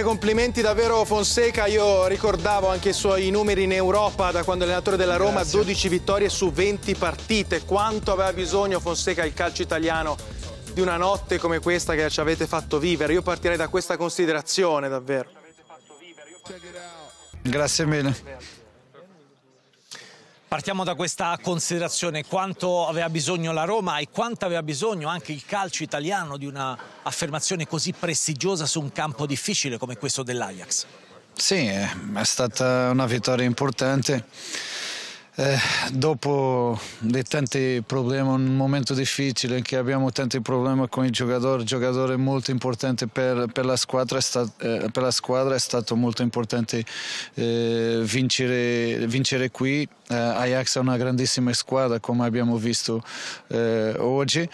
Complimenti davvero Fonseca, io ricordavo anche i suoi numeri in Europa da quando è allenatore della Roma, Grazie. 12 vittorie su 20 partite, quanto aveva bisogno Fonseca il calcio italiano di una notte come questa che ci avete fatto vivere, io partirei da questa considerazione davvero. Grazie mille. Partiamo da questa considerazione, quanto aveva bisogno la Roma e quanto aveva bisogno anche il calcio italiano di una affermazione così prestigiosa su un campo difficile come questo dell'Ajax? Sì, è stata una vittoria importante eh, dopo di tanti problemi, un momento difficile in cui abbiamo tanti problemi con i giocatori, il giocatore molto importante per, per, la, squadra, eh, per la, squadra, è stato molto importante eh, vincere, vincere, qui. Eh, Ajax è una grandissima squadra come abbiamo visto eh, oggi,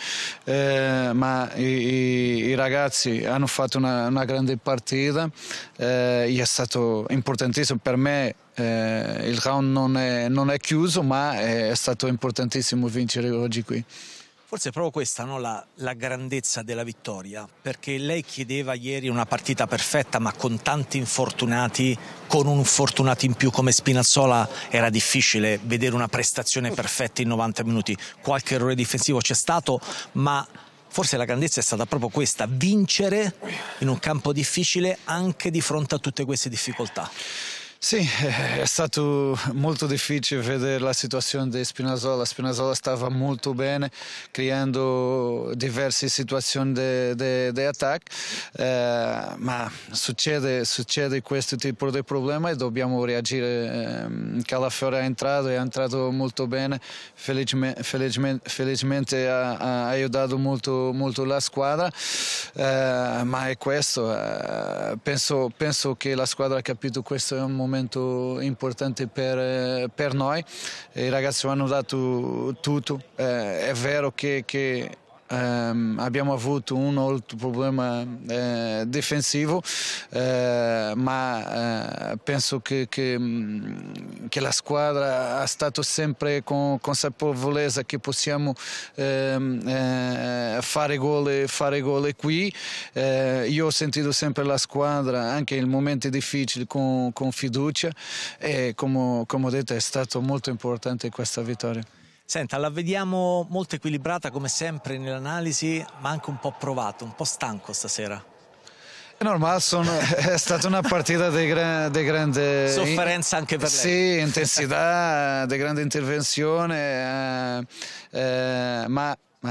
eh, ma i, i, ragazzi hanno fatto una, una grande partita, è stato importantissimo per me eh, il round non è, non è, chiuso, ma è stato importantissimo vincere oggi qui. Forse è proprio questa no? la, la grandezza della vittoria, perché lei chiedeva ieri una partita perfetta, ma con tanti infortunati, con un fortunato in più come Spinazzola, era difficile vedere una prestazione perfetta in 90 minuti. Qualche errore difensivo c'è stato, ma forse la grandezza è stata proprio questa, vincere in un campo difficile anche di fronte a tutte queste difficoltà. Sì, eh, è stato molto difficile vedere la situazione di Spinazzola. Spinazzola stava molto bene, creando diverse situazioni di, attacco, eh, ma succede, succede, questo tipo di problema e dobbiamo reagire. Ehm, Calafiore è entrato, è entrato molto bene, felicemente, felicemente, felicemente ha, ha, aiutato molto, molto la squadra, eh, ma è questo. Eh, penso, penso, che la squadra ha capito questo è un momento momento importante per, per noi, i ragazzi hanno dato tutto, eh, è vero che, che ehm, abbiamo avuto un altro problema eh, difensivo, eh, ma eh, penso che, che, mm, che, la squadra ha stato sempre con consapevolezza che possiamo ehm, eh, fare gol fare gol qui. Eh, io ho sentito sempre la squadra, anche in momenti difficili, con, con fiducia e come, come ho detto è stato molto importante questa vittoria. Senta, la vediamo molto equilibrata come sempre nell'analisi, ma anche un po' provato, un po' stanco stasera. È normale, sono, è stata una partita di, gran, grande... Sofferenza anche per lei. Sì, intensità, di grande intervenzione, eh, eh, ma Uh,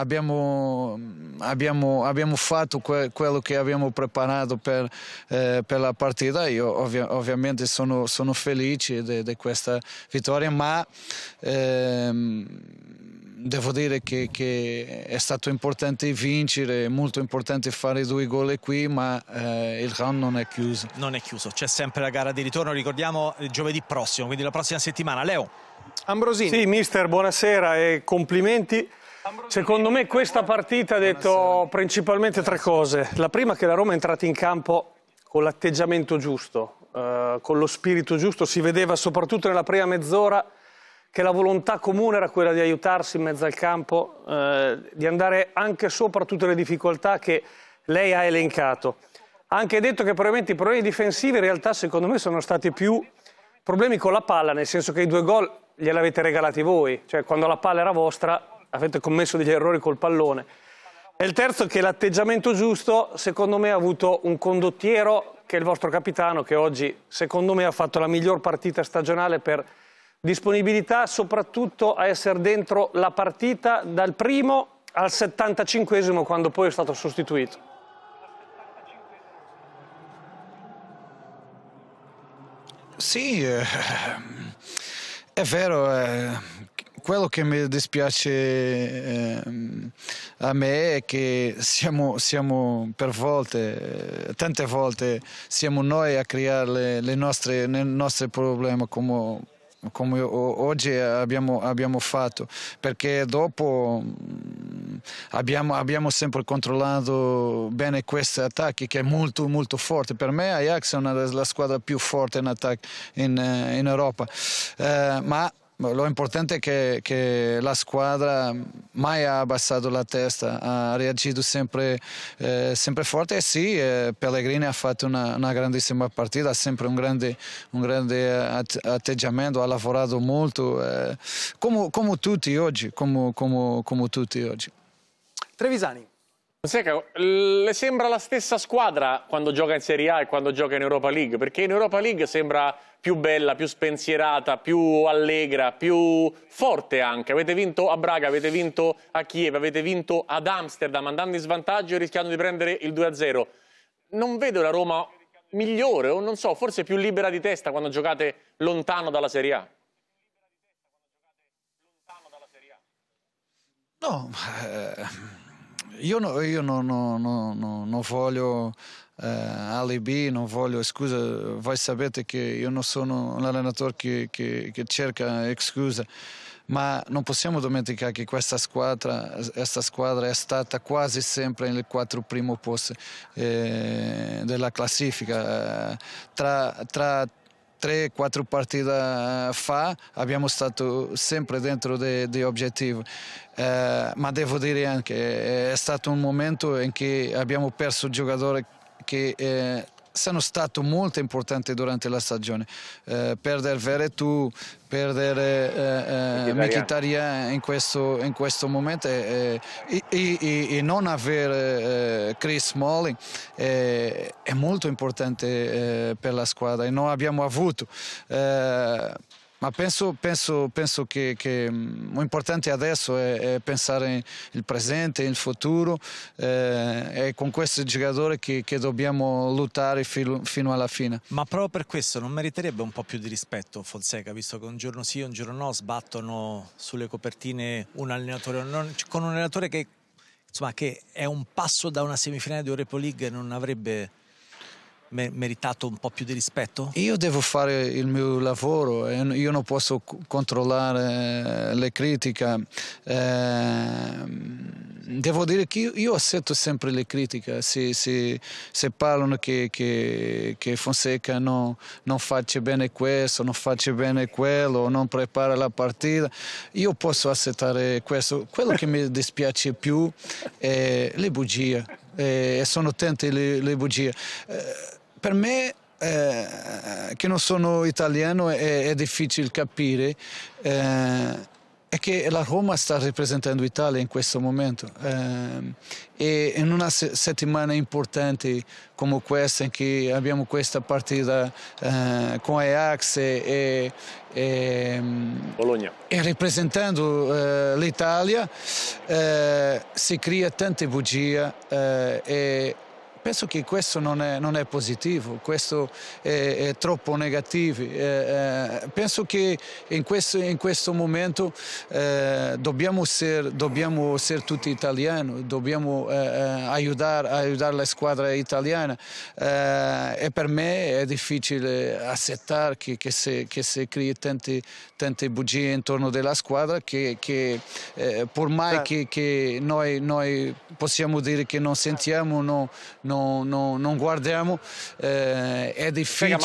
abbiamo, abbiamo, abbiamo, fatto que quello che abbiamo preparato per, eh, per la partita. Io ovvi ovviamente sono, sono felice di questa vittoria, ma ehm, devo dire che, che, è stato importante vincere, è molto importante fare due gol qui, ma eh, il round non è chiuso. Non è chiuso, c'è sempre la gara di ritorno, ricordiamo giovedì prossimo, quindi la prossima settimana. Leo. Ambrosini. Sì, mister, buonasera e complimenti. Secondo me questa partita ha detto principalmente tre cose. La prima è che la Roma è entrata in campo con l'atteggiamento giusto, eh, con lo spirito giusto. Si vedeva soprattutto nella prima mezz'ora che la volontà comune era quella di aiutarsi in mezzo al campo, eh, di andare anche sopra tutte le difficoltà che lei ha elencato. Ha anche detto che probabilmente i problemi difensivi in realtà secondo me sono stati più problemi con la palla, nel senso che i due gol gliel'avete regalati voi, cioè quando la palla era vostra avete commesso degli errori col pallone. E il terzo che l'atteggiamento giusto, secondo me, ha avuto un condottiero che è il vostro capitano, che oggi, secondo me, ha fatto la miglior partita stagionale per disponibilità, soprattutto a essere dentro la partita dal primo al 75 quando poi è stato sostituito. Sì, eh è vero, eh, quello che mi dispiace eh, a me è che siamo, siamo per volte, eh, tante volte, siamo noi a creare i nostri problemi come, come oggi abbiamo, abbiamo fatto, perché dopo abbiamo, abbiamo, sempre controllato bene questi attacchi che è molto molto forte. Per me Ajax è una della squadra più forte in, attac- in, eh, in Europa, eh, ma lo importante è che, che, la squadra mai ha abbassato la testa, ha reagito sempre, eh, sempre forte e sì, eh, Pellegrini ha fatto una, una, grandissima partita, ha sempre un grande, un grande atteggiamento, ha lavorato molto, eh, come, come, tutti oggi, come, come, come tutti oggi. Trevisani. Fonseca, le sembra la stessa squadra quando gioca in Serie A e quando gioca in Europa League? Perché in Europa League sembra più bella, più spensierata, più allegra, più forte anche. Avete vinto a Braga, avete vinto a Kiev, avete vinto ad Amsterdam, andando in svantaggio e rischiando di prendere il 2-0. Non vedo la Roma migliore o non so, forse più libera di testa quando giocate lontano dalla Serie A? No, eh... Io, no, io non no, no, no, voglio eh, alibi, non voglio scusa, voi sapete che io non sono un allenatore che, che, che cerca scusa, ma non possiamo dimenticare che questa squadra, questa squadra è stata quasi sempre nel quattro primo posto eh, della classifica. Eh, tra, tra três, quatro partidas fa abbiamo stato sempre dentro de de obiettivo, eh, ma devo dire anche è stato un momento in cui abbiamo perso il giocatore che eh, sono stato molto importanti durante la stagione. Eh, perdere Veretù, perdere eh, eh, Mkhitaryan in questo, in questo momento eh, e, e, e, non avere eh, Chris Molling eh, è molto importante eh, per la squadra e non abbiamo avuto ma penso, penso, penso che, che l'importante mm, adesso è, è pensare il presente, il futuro, eh, è con questi giocatori che, che dobbiamo lottare filo, fino alla fine. Ma proprio per questo non meriterebbe un po' più di rispetto Fonseca, visto che un giorno sì un giorno no sbattono sulle copertine un allenatore non, con un allenatore che, insomma, che è un passo da una semifinale di Europa League non avrebbe meritato un po' più di rispetto? Io devo fare il mio lavoro, eh, io non posso controllare eh, le critiche. Ehm, devo dire che io accetto sempre le critiche, se, se, se parlano che, che, che Fonseca non, non faccia bene questo, non faccia bene quello, non prepara la partita, io posso accettare questo. Quello che mi dispiace più è le bugie. Eh, sono tante le, le bugie. Eh, per me eh, che non sono italiano è, è difficile capire eh, è che la Roma sta rappresentando l'Italia in questo momento eh, e in una se settimana importante come questa in cui abbiamo questa partita eh, con Ajax e, e, e rappresentando eh, l'Italia eh, si crea tante bugie e penso che questo non è, non è positivo, questo è, è troppo negativo. Eh, eh penso che in questo, in questo momento eh, dobbiamo, essere, dobbiamo essere tutti italiani, dobbiamo eh, aiutare, eh, aiutare, la squadra italiana eh, e per me è difficile accettare che, che, si, che si crei tante, tante, bugie intorno alla squadra che, che pur mai che, che noi, noi, possiamo dire che non sentiamo, no, non, non, non guardiamo, eh, è difficile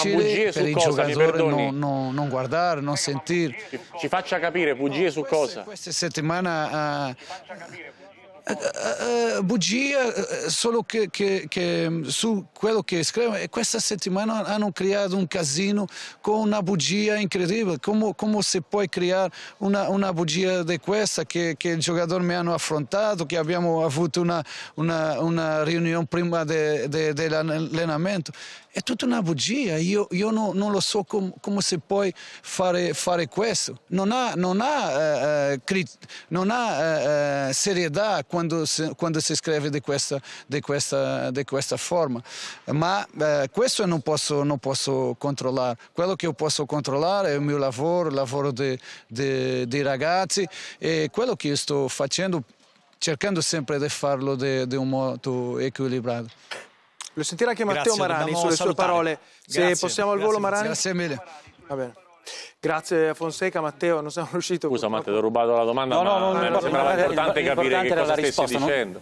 Sega, per il cosa, giocatore non, non, guardare, non sentire. Ci, ci faccia capire bugie su no, queste, cosa? Questa settimana... Eh, Uh, uh, bugia, solo che, che, che, su quello che scrivono e eh, questa settimana hanno creato un casino con una bugia incredibile, come, come si può creare una, una bugia di questa che, che il giocatore mi hanno affrontato, che abbiamo avuto una, una, una riunione prima de, De, de È tutta una bugia, io, io no, non lo so com, come si può fare, fare, questo. Non ha, non ha, eh, eh crit, non ha eh, eh, serietà quando si, quando si, scrive di questa, di questa, di questa forma. Ma eh, questo non posso, non posso, controllare. Quello che io posso controllare è il mio lavoro, il lavoro dei ragazzi e quello che io sto facendo cercando sempre di farlo di un modo equilibrato. Voglio sentire anche Matteo Grazie, Marani sulle salutare. sue parole. Grazie, se possiamo al volo, Marani. Grazie mille. Va bene. Grazie a Fonseca, Matteo, non siamo riusciti. Scusa, Matteo, ti ho rubato la domanda, no, no, no, no, mi sembrava importante capire che cosa stessi risposta, dicendo.